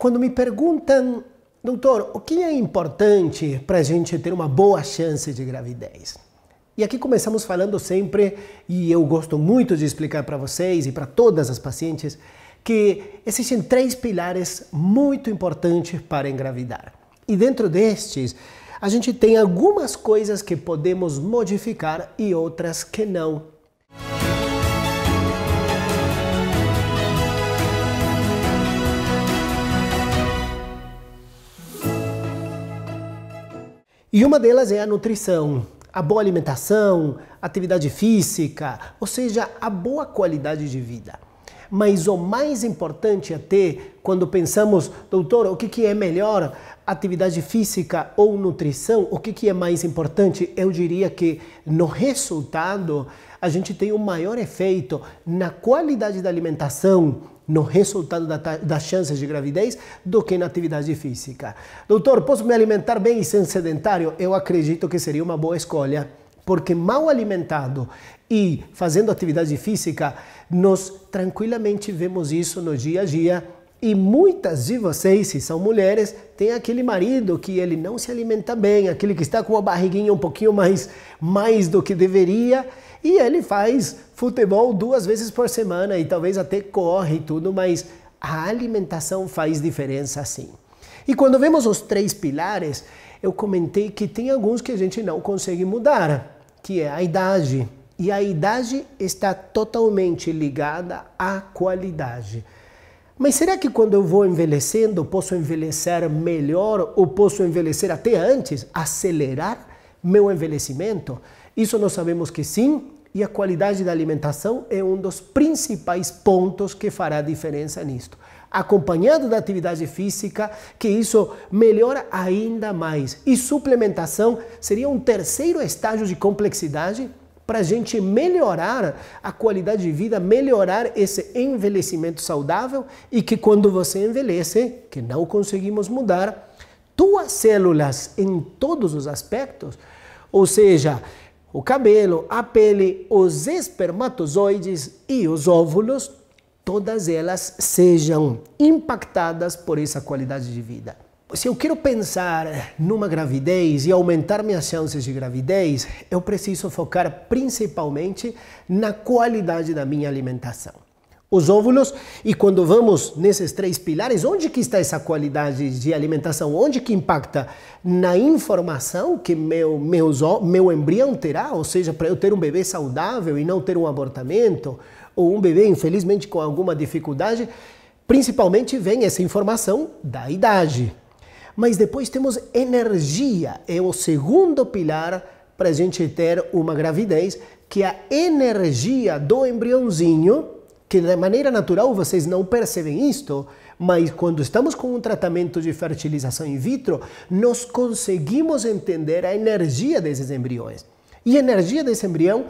Quando me perguntam, doutor, o que é importante para a gente ter uma boa chance de gravidez? E aqui começamos falando sempre, e eu gosto muito de explicar para vocês e para todas as pacientes, que existem três pilares muito importantes para engravidar. E dentro destes, a gente tem algumas coisas que podemos modificar e outras que não. E uma delas é a nutrição, a boa alimentação, atividade física, ou seja, a boa qualidade de vida. Mas o mais importante a ter, quando pensamos, doutor, o que, que é melhor, atividade física ou nutrição, o que, que é mais importante? Eu diria que no resultado a gente tem um maior efeito na qualidade da alimentação, no resultado da, das chances de gravidez do que na atividade física. Doutor, posso me alimentar bem e ser sedentário? Eu acredito que seria uma boa escolha, porque mal alimentado e fazendo atividade física, nós tranquilamente vemos isso no dia a dia e muitas de vocês, se são mulheres, têm aquele marido que ele não se alimenta bem, aquele que está com a barriguinha um pouquinho mais, mais do que deveria, e ele faz futebol duas vezes por semana e talvez até corre e tudo, mas a alimentação faz diferença sim. E quando vemos os três pilares, eu comentei que tem alguns que a gente não consegue mudar, que é a idade. E a idade está totalmente ligada à qualidade. Mas será que quando eu vou envelhecendo, posso envelhecer melhor ou posso envelhecer até antes, acelerar meu envelhecimento? Isso nós sabemos que sim, e a qualidade da alimentação é um dos principais pontos que fará diferença nisto. Acompanhado da atividade física, que isso melhora ainda mais. E suplementação seria um terceiro estágio de complexidade para a gente melhorar a qualidade de vida, melhorar esse envelhecimento saudável e que quando você envelhece, que não conseguimos mudar, tuas células em todos os aspectos, ou seja, o cabelo, a pele, os espermatozoides e os óvulos, todas elas sejam impactadas por essa qualidade de vida. Se eu quero pensar numa gravidez e aumentar minhas chances de gravidez, eu preciso focar principalmente na qualidade da minha alimentação. Os óvulos, e quando vamos nesses três pilares, onde que está essa qualidade de alimentação? Onde que impacta? Na informação que meu, meus, meu embrião terá, ou seja, para eu ter um bebê saudável e não ter um abortamento, ou um bebê, infelizmente, com alguma dificuldade, principalmente vem essa informação da idade. Mas depois temos energia, é o segundo pilar para a gente ter uma gravidez, que é a energia do embriãozinho, que de maneira natural vocês não percebem isto, mas quando estamos com um tratamento de fertilização in vitro, nós conseguimos entender a energia desses embriões. E a energia desse embrião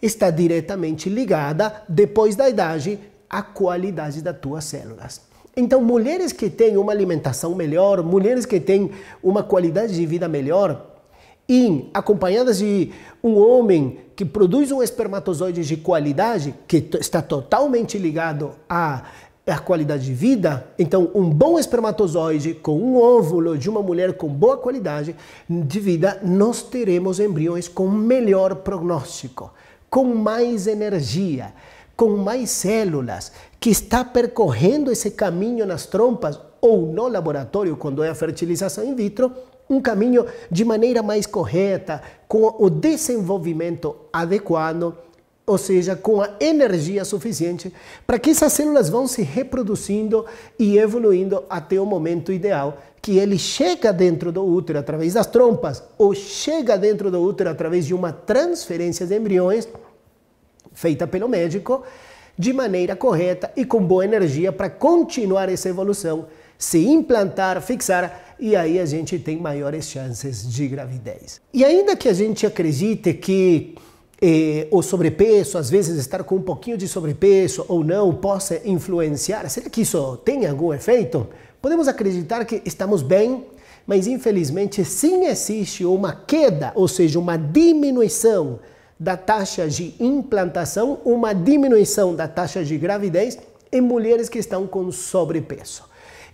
está diretamente ligada, depois da idade, à qualidade das tuas células. Então, mulheres que têm uma alimentação melhor, mulheres que têm uma qualidade de vida melhor, e acompanhadas de um homem que produz um espermatozoide de qualidade, que está totalmente ligado à, à qualidade de vida, então um bom espermatozoide com um óvulo de uma mulher com boa qualidade de vida, nós teremos embriões com melhor prognóstico, com mais energia com mais células, que está percorrendo esse caminho nas trompas ou no laboratório, quando é a fertilização in vitro, um caminho de maneira mais correta, com o desenvolvimento adequado, ou seja, com a energia suficiente para que essas células vão se reproduzindo e evoluindo até o momento ideal, que ele chega dentro do útero através das trompas ou chega dentro do útero através de uma transferência de embriões feita pelo médico de maneira correta e com boa energia para continuar essa evolução, se implantar, fixar e aí a gente tem maiores chances de gravidez. E ainda que a gente acredite que eh, o sobrepeso, às vezes estar com um pouquinho de sobrepeso ou não, possa influenciar, será que isso tem algum efeito? Podemos acreditar que estamos bem, mas infelizmente sim existe uma queda, ou seja, uma diminuição da taxa de implantação, uma diminuição da taxa de gravidez em mulheres que estão com sobrepeso.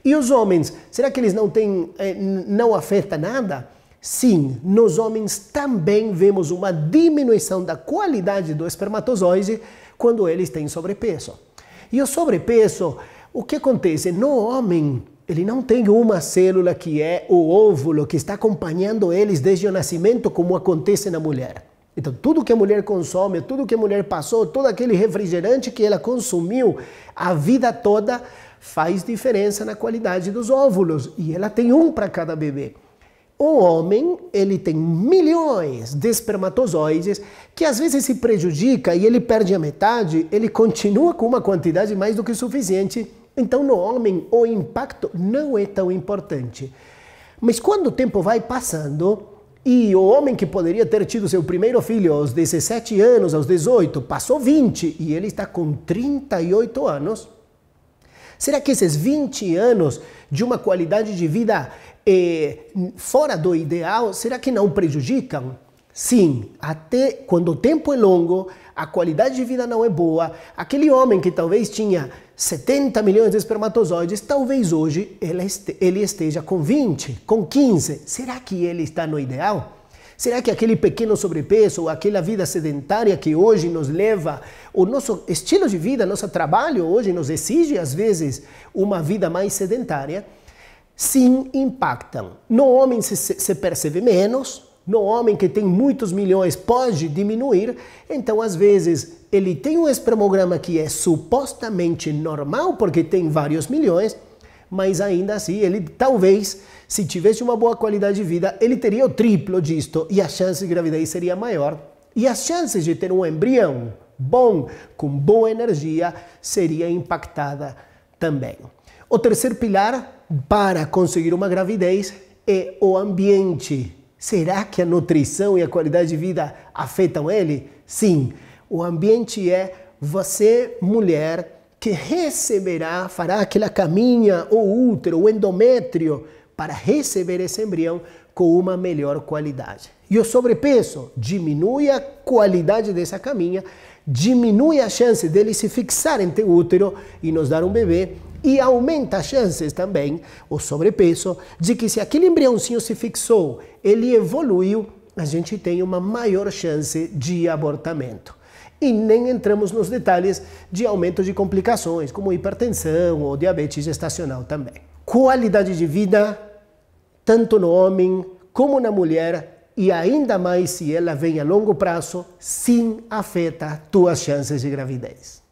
E os homens, será que eles não têm, eh, não afeta nada? Sim, nos homens também vemos uma diminuição da qualidade do espermatozoide quando eles têm sobrepeso. E o sobrepeso, o que acontece? No homem, ele não tem uma célula que é o óvulo que está acompanhando eles desde o nascimento, como acontece na mulher. Então, tudo que a mulher consome, tudo que a mulher passou, todo aquele refrigerante que ela consumiu a vida toda faz diferença na qualidade dos óvulos. E ela tem um para cada bebê. O homem, ele tem milhões de espermatozoides que às vezes se prejudica e ele perde a metade, ele continua com uma quantidade mais do que suficiente. Então, no homem, o impacto não é tão importante. Mas quando o tempo vai passando, e o homem que poderia ter tido seu primeiro filho aos 17 anos, aos 18, passou 20 e ele está com 38 anos. Será que esses 20 anos de uma qualidade de vida eh, fora do ideal, será que não prejudicam? Sim, até quando o tempo é longo, a qualidade de vida não é boa, aquele homem que talvez tinha 70 milhões de espermatozoides, talvez hoje ele esteja com 20, com 15. Será que ele está no ideal? Será que aquele pequeno sobrepeso, ou aquela vida sedentária que hoje nos leva, o nosso estilo de vida, nosso trabalho hoje nos exige, às vezes, uma vida mais sedentária? Sim, impactam. No homem se, se percebe menos, no homem que tem muitos milhões pode diminuir, então às vezes ele tem um espermograma que é supostamente normal, porque tem vários milhões, mas ainda assim ele talvez, se tivesse uma boa qualidade de vida, ele teria o triplo disto e a chance de gravidez seria maior. E as chances de ter um embrião bom, com boa energia, seria impactada também. O terceiro pilar para conseguir uma gravidez é o ambiente Será que a nutrição e a qualidade de vida afetam ele? Sim, o ambiente é você, mulher, que receberá, fará aquela caminha, ou útero, o endométrio, para receber esse embrião com uma melhor qualidade. E o sobrepeso diminui a qualidade dessa caminha, diminui a chance dele se fixar em teu útero e nos dar um bebê e aumenta as chances também, o sobrepeso, de que se aquele embriãozinho se fixou, ele evoluiu, a gente tem uma maior chance de abortamento. E nem entramos nos detalhes de aumento de complicações, como hipertensão ou diabetes gestacional também. Qualidade de vida, tanto no homem como na mulher, e ainda mais se ela vem a longo prazo, sim afeta tuas chances de gravidez.